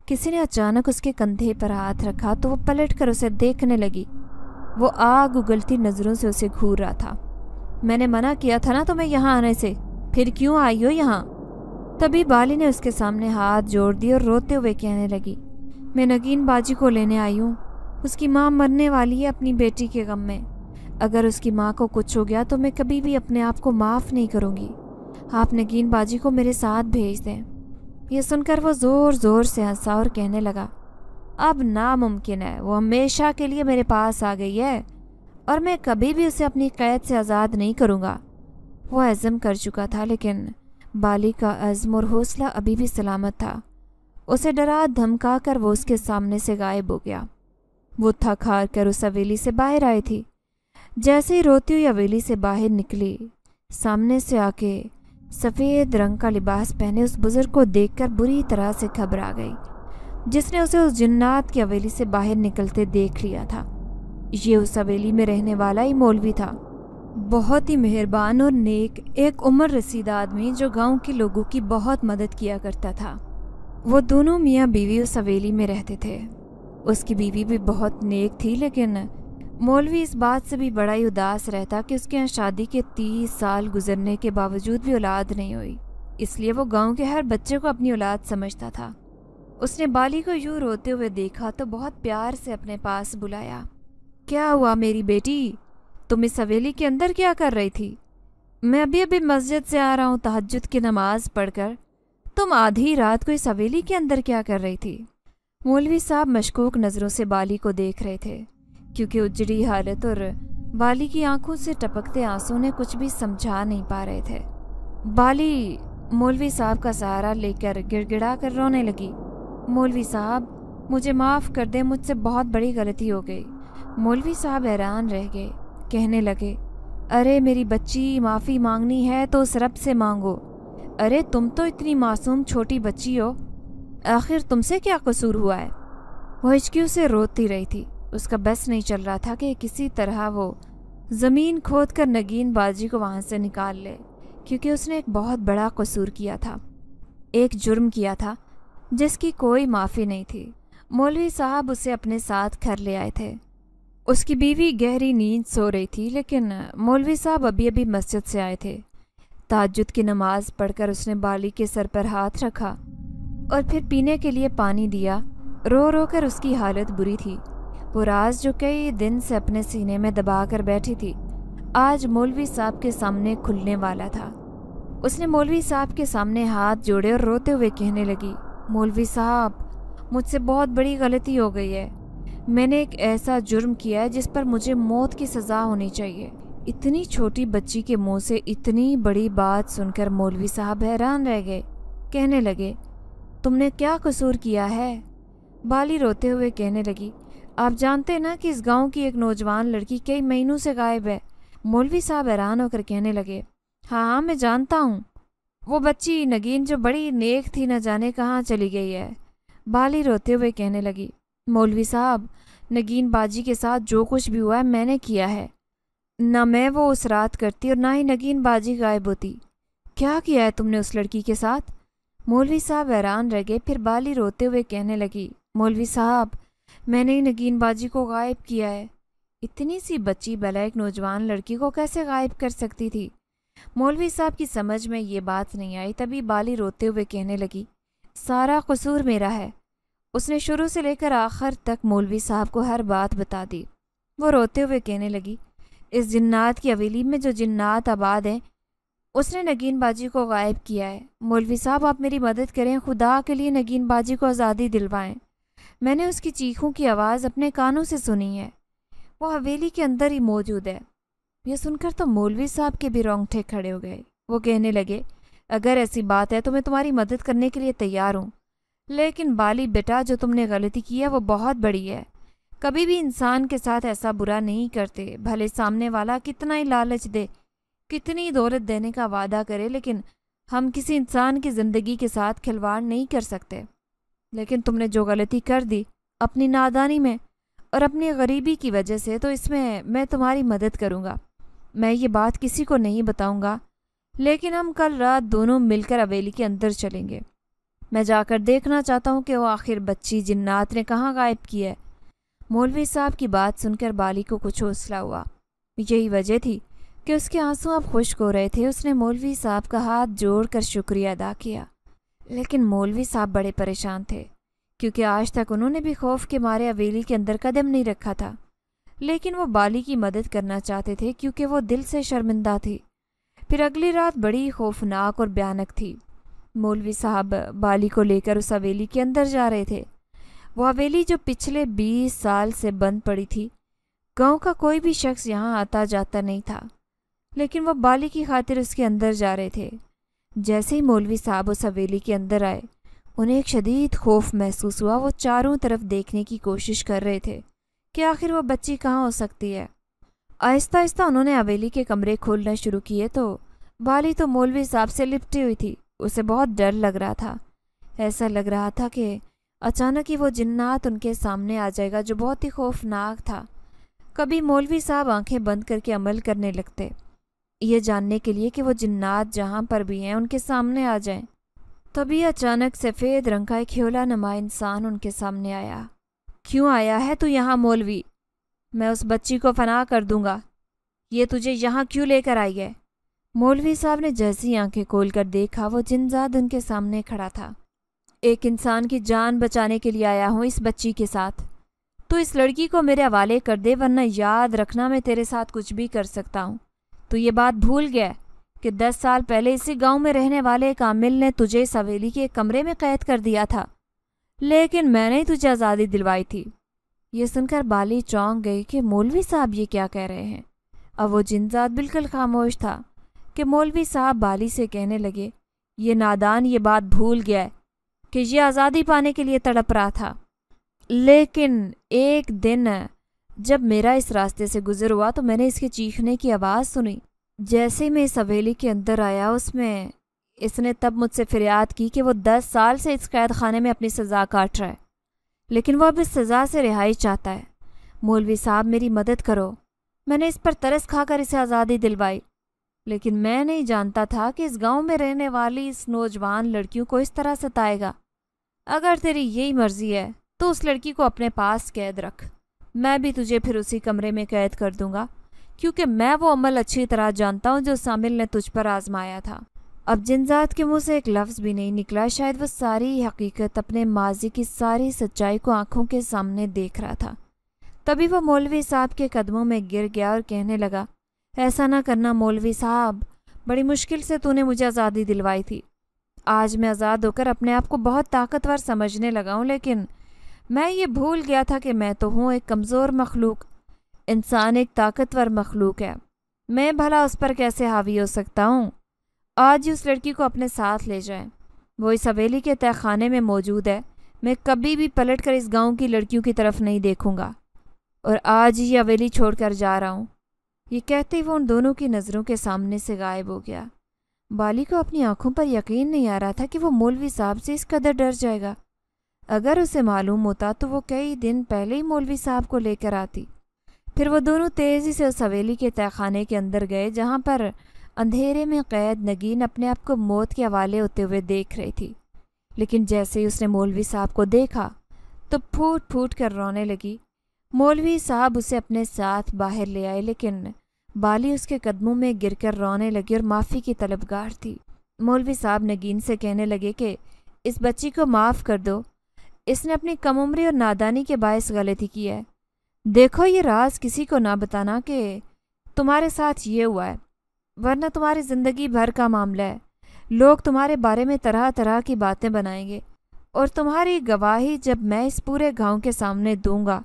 किसी ने अचानक उसके कंधे पर हाथ रखा तो वो पलट कर उसे देखने लगी वो आग उगलती नज़रों से उसे घूर रहा था मैंने मना किया था ना तुम्हें यहाँ आने से फिर क्यों आई हो यहाँ तभी बाली ने उसके सामने हाथ जोड़ दिए और रोते हुए कहने लगी मैं नगीन बाजी को लेने आई हूँ उसकी माँ मरने वाली है अपनी बेटी के गम में अगर उसकी माँ को कुछ हो गया तो मैं कभी भी अपने आप को माफ़ नहीं करूँगी आप नगीन बाजी को मेरे साथ भेज दें यह सुनकर वो ज़ोर ज़ोर से हंसा और कहने लगा अब नामुमकिन है वो हमेशा के लिए मेरे पास आ गई है और मैं कभी भी उसे अपनी कैद से आज़ाद नहीं करूँगा वो अज़म कर चुका था लेकिन बाली का अज़म और हौसला अभी भी सलामत था उसे डरा धमका कर वो उसके सामने से गायब हो गया वो थक हार कर उस हवेली से बाहर आई थी जैसे ही रोती हुई हवेली से बाहर निकली सामने से आके सफ़ेद रंग का लिबास पहने उस बुज़ुर्ग को देखकर बुरी तरह से घबरा गई जिसने उसे उस जन्नात की हवेली से बाहर निकलते देख लिया था ये उस हवेली में रहने वाला ही मौलवी था बहुत ही मेहरबान और नेक एक उम्र रसीदा आदमी जो गांव के लोगों की बहुत मदद किया करता था वो दोनों मियाँ बीवी उस हवेली में रहते थे उसकी बीवी भी बहुत नेक थी लेकिन मौलवी इस बात से भी बड़ा ही उदास रहता कि उसके यहाँ शादी के तीस साल गुजरने के बावजूद भी औलाद नहीं हुई इसलिए वो गांव के हर बच्चे को अपनी औलाद समझता था उसने बाली को यूँ रोते हुए देखा तो बहुत प्यार से अपने पास बुलाया क्या हुआ मेरी बेटी तुम इस हवेली के अंदर क्या कर रही थी मैं अभी अभी मस्जिद से आ रहा हूँ तहजद की नमाज़ पढ़कर तुम आधी रात को इस हवेली के अंदर क्या कर रही थी मौलवी साहब मशकूक नज़रों से बाली को देख रहे थे क्योंकि उजड़ी हालत और बाली की आंखों से टपकते आंसू ने कुछ भी समझा नहीं पा रहे थे बाली मौलवी साहब का सहारा लेकर गिड़गिड़ा कर रोने लगी मौलवी साहब मुझे माफ़ कर दे मुझसे बहुत बड़ी गलती हो गई मौलवी साहब हैरान रह गए कहने लगे अरे मेरी बच्ची माफ़ी मांगनी है तो उस रब से मांगो अरे तुम तो इतनी मासूम छोटी बच्ची हो आखिर तुमसे क्या कसूर हुआ है वो हिचकियों से रोती रही थी उसका बस नहीं चल रहा था कि किसी तरह वो ज़मीन खोद कर नगीन बाजी को वहाँ से निकाल ले क्योंकि उसने एक बहुत बड़ा कसूर किया था एक जुर्म किया था जिसकी कोई माफ़ी नहीं थी मौलवी साहब उसे अपने साथ घर ले आए थे उसकी बीवी गहरी नींद सो रही थी लेकिन मौलवी साहब अभी अभी मस्जिद से आए थे ताजुद की नमाज़ पढ़कर उसने बाली के सर पर हाथ रखा और फिर पीने के लिए पानी दिया रो रो कर उसकी हालत बुरी थी वो राज जो कई दिन से अपने सीने में दबा कर बैठी थी आज मौलवी साहब के सामने खुलने वाला था उसने मौलवी साहब के सामने हाथ जोड़े और रोते हुए कहने लगी मौलवी साहब मुझसे बहुत बड़ी गलती हो गई है मैंने एक ऐसा जुर्म किया है जिस पर मुझे मौत की सज़ा होनी चाहिए इतनी छोटी बच्ची के मुंह से इतनी बड़ी बात सुनकर मौलवी साहब हैरान रह गए कहने लगे तुमने क्या कसूर किया है बाली रोते हुए कहने लगी आप जानते हैं ना कि इस गांव की एक नौजवान लड़की कई महीनों से गायब है मौलवी साहब हैरान होकर कहने लगे हाँ हाँ मैं जानता हूँ वो बच्ची नगीन जो बड़ी नेक थी न जाने कहाँ चली गई है बाली रोते हुए कहने लगी मौलवी साहब नगीन बाजी के साथ जो कुछ भी हुआ है मैंने किया है ना मैं वो उस रात करती और ना ही नगीन बाजी गायब होती क्या किया है तुमने उस लड़की के साथ मौलवी साहब हैरान रह गए फिर बाली रोते हुए कहने लगी मौलवी साहब मैंने ही नगीन बाजी को गायब किया है इतनी सी बच्ची एक नौजवान लड़की को कैसे गायब कर सकती थी मौलवी साहब की समझ में ये बात नहीं आई तभी बाली रोते हुए कहने लगी सारा कसूर मेरा है उसने शुरू से लेकर आखिर तक मौलवी साहब को हर बात बता दी वो रोते हुए कहने लगी इस जन्नात की हवेली में जो जन्नात आबाद हैं उसने नगीन बाजी को गायब किया है मौलवी साहब आप मेरी मदद करें खुदा के लिए नगीन बाजी को आज़ादी दिलवाएं मैंने उसकी चीखों की आवाज़ अपने कानों से सुनी है वो हवेली के अंदर ही मौजूद है यह सुनकर तो मौलवी साहब के भी रोंगठे खड़े हो गए वो कहने लगे अगर ऐसी बात है तो मैं तुम्हारी मदद करने के लिए तैयार हूँ लेकिन बाली बेटा जो तुमने गलती की है वो बहुत बड़ी है कभी भी इंसान के साथ ऐसा बुरा नहीं करते भले सामने वाला कितना ही लालच दे कितनी दौलत देने का वादा करे लेकिन हम किसी इंसान की ज़िंदगी के साथ खिलवाड़ नहीं कर सकते लेकिन तुमने जो गलती कर दी अपनी नादानी में और अपनी गरीबी की वजह से तो इसमें मैं तुम्हारी मदद करूँगा मैं ये बात किसी को नहीं बताऊँगा लेकिन हम कल रात दोनों मिलकर अवेली के अंदर चलेंगे मैं जाकर देखना चाहता हूँ कि वो आखिर बच्ची जिन्नात ने कहाँ गायब की है मौलवी साहब की बात सुनकर बाली को कुछ हौसला हुआ यही वजह थी कि उसके आंसू अब खुश्क हो रहे थे उसने मौलवी साहब का हाथ जोड़कर शुक्रिया अदा किया लेकिन मौलवी साहब बड़े परेशान थे क्योंकि आज तक उन्होंने भी खौफ के मारे अवेली के अंदर कदम नहीं रखा था लेकिन वो बाली की मदद करना चाहते थे क्योंकि वो दिल से शर्मिंदा थी फिर अगली रात बड़ी खौफनाक और भयानक थी मौलवी साहब बाली को लेकर उस अवेली के अंदर जा रहे थे वो हवेली जो पिछले बीस साल से बंद पड़ी थी गांव का कोई भी शख्स यहाँ आता जाता नहीं था लेकिन वो बाली की खातिर उसके अंदर जा रहे थे जैसे ही मौलवी साहब उस हवेली के अंदर आए उन्हें एक शदीद खौफ महसूस हुआ वो चारों तरफ देखने की कोशिश कर रहे थे कि आखिर वो बच्ची कहाँ हो सकती है आहिस्ता आहिस्ता उन्होंने हवेली के कमरे खोलना शुरू किए तो बाली तो मौलवी साहब से लिपटी हुई थी उसे बहुत डर लग रहा था ऐसा लग रहा था कि अचानक ही वो जिन्नात उनके सामने आ जाएगा जो बहुत ही खौफनाक था कभी मौलवी साहब आंखें बंद करके अमल करने लगते ये जानने के लिए कि वो जिन्नात जहाँ पर भी हैं उनके सामने आ जाएं। तभी अचानक सफ़ेद रंग का एक ख्योला नमा इंसान उनके सामने आया क्यों आया है तू यहाँ मौलवी मैं उस बच्ची को फना कर दूंगा ये तुझे यहाँ क्यों लेकर आई है मौलवी साहब ने जैसी आंखें खोलकर देखा वो जिनजाद उनके सामने खड़ा था एक इंसान की जान बचाने के लिए आया हूँ इस बच्ची के साथ तो इस लड़की को मेरे हवाले कर दे वरना याद रखना मैं तेरे साथ कुछ भी कर सकता हूँ तो ये बात भूल गया कि दस साल पहले इसी गांव में रहने वाले एक आमिल ने तुझे इस हवेली के कमरे में कैद कर दिया था लेकिन मैंने ही तुझे आज़ादी दिलवाई थी ये सुनकर बाली चौंक गई कि मौलवी साहब ये क्या कह रहे हैं अब वो जिनजाद बिल्कुल खामोश था कि मौलवी साहब बाली से कहने लगे ये नादान ये बात भूल गया है कि ये आज़ादी पाने के लिए तड़प रहा था लेकिन एक दिन जब मेरा इस रास्ते से गुजर हुआ तो मैंने इसके चीखने की आवाज़ सुनी जैसे मैं इस हवेली के अंदर आया उसमें इसने तब मुझसे फरियाद की कि वो दस साल से इस कैद खाने में अपनी सज़ा काट रहा है लेकिन वो अब इस सज़ा से रिहाई चाहता है मौलवी साहब मेरी मदद करो मैंने इस पर तरस खाकर इसे आज़ादी दिलवाई लेकिन मैं नहीं जानता था कि इस गांव में रहने वाली इस नौजवान लड़कियों को इस तरह सताएगा अगर तेरी यही मर्जी है तो उस लड़की को अपने पास कैद रख मैं भी तुझे फिर उसी कमरे में कैद कर दूंगा क्योंकि मैं वो अमल अच्छी तरह जानता हूँ जो सामिल ने तुझ पर आजमाया था अब जिनजात के मुंह से एक लफ्ज़ भी नहीं निकला शायद वह सारी हकीकत अपने माजी की सारी सच्चाई को आंखों के सामने देख रहा था तभी वह मौलवी साहब के कदमों में गिर गया और कहने लगा ऐसा ना करना मौलवी साहब बड़ी मुश्किल से तूने मुझे आज़ादी दिलवाई थी आज मैं आज़ाद होकर अपने आप को बहुत ताकतवर समझने लगा हूँ लेकिन मैं ये भूल गया था कि मैं तो हूँ एक कमज़ोर मखलूक इंसान एक ताकतवर मखलूक है मैं भला उस पर कैसे हावी हो सकता हूँ आज ही उस लड़की को अपने साथ ले जाएं। वो इस हवेली के तहखाने में मौजूद है मैं कभी भी पलट कर इस गांव की लड़कियों की तरफ नहीं देखूंगा और आज ही हवेली छोड़कर जा रहा हूँ ये कहते हुए उन दोनों की नज़रों के सामने से गायब हो गया बाली को अपनी आंखों पर यकीन नहीं आ रहा था कि वो मौलवी साहब से इस कदर डर जाएगा अगर उसे मालूम होता तो वो कई दिन पहले ही मौलवी साहब को लेकर आती फिर वो दोनों तेज़ी से उस हवेली के तहखाने के अंदर गए जहाँ पर अंधेरे में कैद नगीन अपने आप को मौत के हवाले होते हुए देख रही थी लेकिन जैसे ही उसने मौलवी साहब को देखा तो फूट फूट कर रोने लगी मौलवी साहब उसे अपने साथ बाहर ले आए लेकिन बाली उसके कदमों में गिरकर रोने लगी और माफ़ी की तलबगार थी मौलवी साहब नगीन से कहने लगे कि इस बच्ची को माफ़ कर दो इसने अपनी कम उम्री और नादानी के बायस गलती की है देखो ये राज किसी को ना बताना कि तुम्हारे साथ ये हुआ है वरना तुम्हारी ज़िंदगी भर का मामला है लोग तुम्हारे बारे में तरह तरह की बातें बनाएंगे और तुम्हारी गवाही जब मैं इस पूरे गांव के सामने दूंगा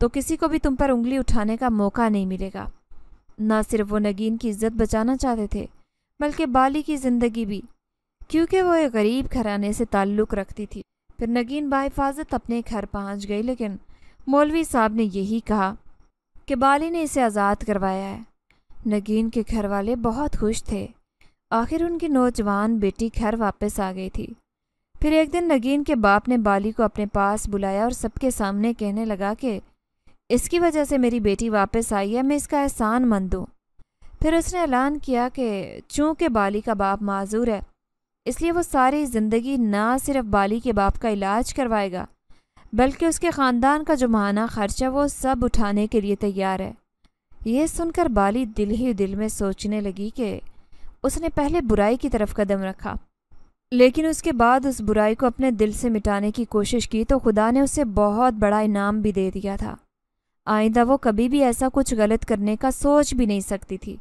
तो किसी को भी तुम पर उंगली उठाने का मौका नहीं मिलेगा ना सिर्फ वो नगीन की इज्जत बचाना चाहते थे बल्कि बाली की ज़िंदगी भी क्योंकि वो एक गरीब घराने से ताल्लुक़ रखती थी फिर नगीन बाहिफाजत अपने घर पहुंच गई लेकिन मौलवी साहब ने यही कहा कि बाली ने इसे आज़ाद करवाया है नगीन के घर वाले बहुत खुश थे आखिर उनकी नौजवान बेटी घर वापस आ गई थी फिर एक दिन नगीन के बाप ने बाली को अपने पास बुलाया और सबके सामने कहने लगा कि इसकी वजह से मेरी बेटी वापस आई है मैं इसका एहसान मंद हूँ फिर उसने ऐलान किया कि चूँकि बाली का बाप माजूर है इसलिए वो सारी ज़िंदगी ना सिर्फ बाली के बाप का इलाज करवाएगा बल्कि उसके ख़ानदान का जो महाना खर्चा वो सब उठाने के लिए तैयार है ये सुनकर बाली दिल ही दिल में सोचने लगी कि उसने पहले बुराई की तरफ कदम रखा लेकिन उसके बाद उस बुराई को अपने दिल से मिटाने की कोशिश की तो खुदा ने उसे बहुत बड़ा इनाम भी दे दिया था आइंदा वो कभी भी ऐसा कुछ गलत करने का सोच भी नहीं सकती थी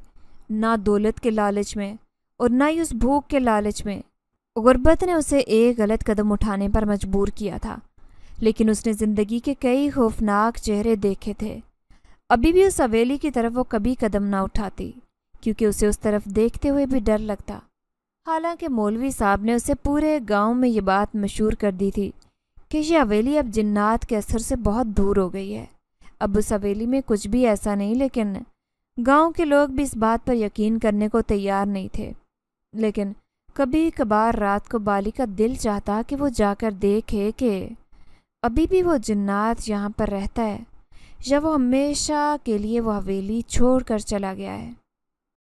ना दौलत के लालच में और ना ही उस भूख के लालच में गुर्बत ने उसे एक गलत कदम उठाने पर मजबूर किया था लेकिन उसने ज़िंदगी के कई खौफनाक चेहरे देखे थे अभी भी उस हवेली की तरफ वो कभी कदम ना उठाती क्योंकि उसे उस तरफ देखते हुए भी डर लगता हालांकि मौलवी साहब ने उसे पूरे गांव में ये बात मशहूर कर दी थी कि यह हवेली अब जिन्नात के असर से बहुत दूर हो गई है अब उस हवेली में कुछ भी ऐसा नहीं लेकिन गांव के लोग भी इस बात पर यकीन करने को तैयार नहीं थे लेकिन कभी कभार रात को बाली का दिल चाहता कि वो जाकर देखे कि अभी भी वो जन्नात यहाँ पर रहता है या वो हमेशा के लिए वो हवेली छोड़कर चला गया है